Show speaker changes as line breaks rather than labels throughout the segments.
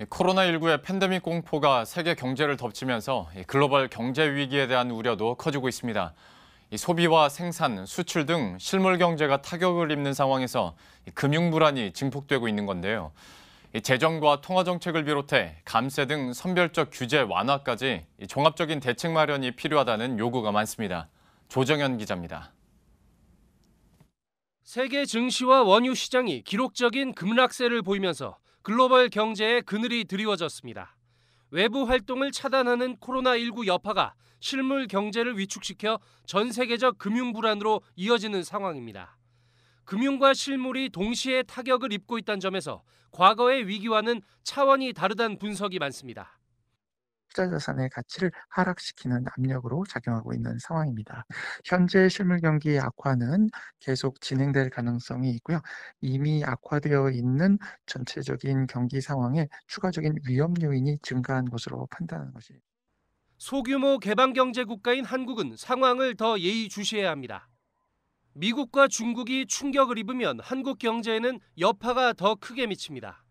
예, 코로나19의 팬데믹 공포가 세계 경제를 덮치면서 글로벌 경제 위기에 대한 우려도 커지고 있습니다. 소비와 생산, 수출 등 실물 경제가 타격을 입는 상황에서 금융 불안이 증폭되고 있는 건데요. 재정과 통화 정책을 비롯해 감세 등 선별적 규제 완화까지 종합적인 대책 마련이 필요하다는 요구가 많습니다. 조정현 기자입니다.
세계 증시와 원유 시장이 기록적인 급락세를 보이면서 글로벌 경제의 그늘이 드리워졌습니다. 외부 활동을 차단하는 코로나19 여파가 실물 경제를 위축시켜 전 세계적 금융 불안으로 이어지는 상황입니다. 금융과 실물이 동시에 타격을 입고 있다는 점에서 과거의 위기와는 차원이 다르다는 분석이 많습니다.
투자 자산의 가치를 하락시키는 압력으로 작용하고 있는 상황입니다. 현재 실물 경기 악화는 계속 진행될 가능성이 있고요. 이미 악화되어 있는 전체적인 경기 상황에 추가적인 위험 요인이 증가한 것으로 판단하는 것이
소규모 개방 경제 국가인 한국은 상황을 더 예의주시해야 합니다. 미국과 중국이 충격을 입으면 한국 경제에는 여파가 더 크게 미칩니다.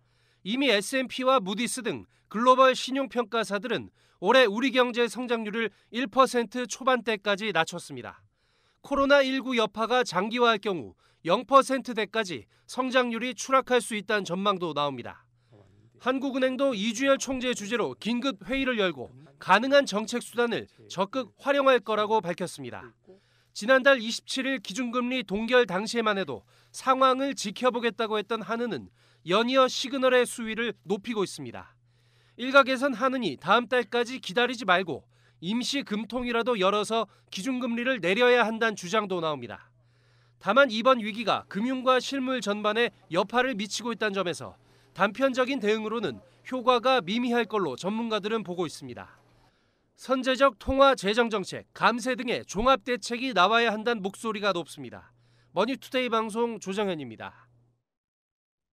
이미 S&P와 무디스 등 글로벌 신용평가사들은 올해 우리 경제 성장률을 1% 초반대까지 낮췄습니다. 코로나19 여파가 장기화할 경우 0%대까지 성장률이 추락할 수 있다는 전망도 나옵니다. 한국은행도 이준열 총재 주재로 긴급 회의를 열고 가능한 정책 수단을 적극 활용할 거라고 밝혔습니다. 지난달 27일 기준금리 동결 당시에만 해도 상황을 지켜보겠다고 했던 한은은 연이어 시그널의 수위를 높이고 있습니다. 일각에선 하느니 다음 달까지 기다리지 말고 임시 금통이라도 열어서 기준금리를 내려야 한다는 주장도 나옵니다. 다만 이번 위기가 금융과 실물 전반에 여파를 미치고 있다는 점에서 단편적인 대응으로는 효과가 미미할 걸로 전문가들은 보고 있습니다. 선제적 통화 재정 정책, 감세 등의 종합 대책이 나와야 한다는 목소리가 높습니다. 머니투데이 방송 조정현입니다.